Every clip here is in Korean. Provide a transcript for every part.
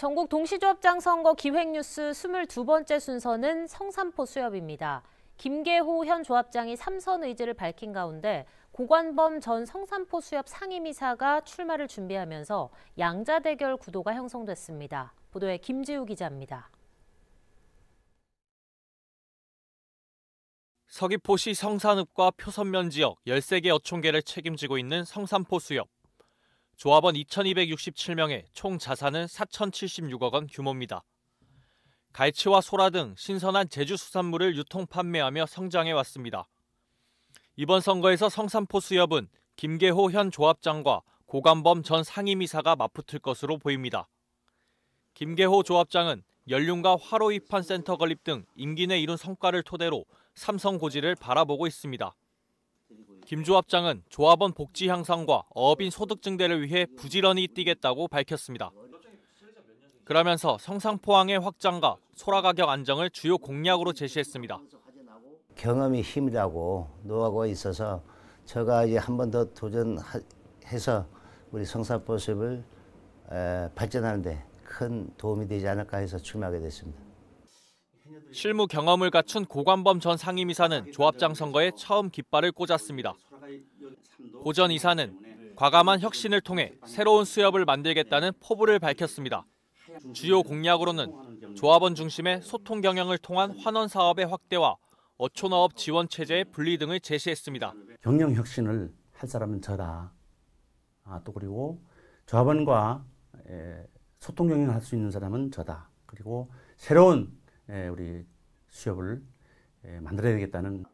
전국 동시조합장 선거 기획뉴스 22번째 순서는 성산포 수협입니다. 김계호 현 조합장이 3선 의지를 밝힌 가운데 고관범 전 성산포 수협 상임이사가 출마를 준비하면서 양자 대결 구도가 형성됐습니다. 보도에 김지우 기자입니다. 서귀포시 성산읍과 표선면 지역 13개 어촌계를 책임지고 있는 성산포 수협. 조합원 2,267명의 총 자산은 4,076억 원 규모입니다. 갈치와 소라 등 신선한 제주 수산물을 유통 판매하며 성장해 왔습니다. 이번 선거에서 성산포 수협은 김계호 현 조합장과 고감범 전 상임이사가 맞붙을 것으로 보입니다. 김계호 조합장은 연륜과 화로 입판 센터 건립 등 임기 내 이룬 성과를 토대로 삼성고지를 바라보고 있습니다. 김조합장은 조합원 복지 향상과 어업인 소득 증대를 위해 부지런히 뛰겠다고 밝혔습니다. 그러면서 성상포항의 확장과 소라 가격 안정을 주요 공약으로 제시했습니다. 경험이 힘이라고 노하고 있어서 제가 이제 한 번 더 도전해서 우리 성산포습을 발전하는데 큰 도움이 되지 않을까 해서 출마하게 됐습니다. 실무 경험을 갖춘 고관범 전 상임이사는 조합장 선거에 처음 깃발을 꽂았습니다. 고전 이사는 과감한 혁신을 통해 새로운 수협을 만들겠다는 포부를 밝혔습니다. 주요 공약으로는 조합원 중심의 소통 경영을 통한 환원 사업의 확대와 어촌어업 지원 체제의 분리 등을 제시했습니다. 경영 혁신을 할 사람은 저다. 아, 또 그리고 조합원과 소통 경영을 할 수 있는 사람은 저다. 그리고 새로운 예, 우리 수협을 예, 만들어야 되겠다는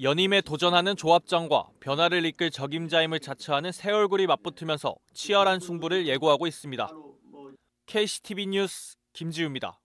연임에 도전하는 조합장과 변화를 이끌 적임자임을 자처하는 새 얼굴이 맞붙으면서 치열한 승부를 예고하고 있습니다. 뭐 KCTV 뉴스 김지우입니다.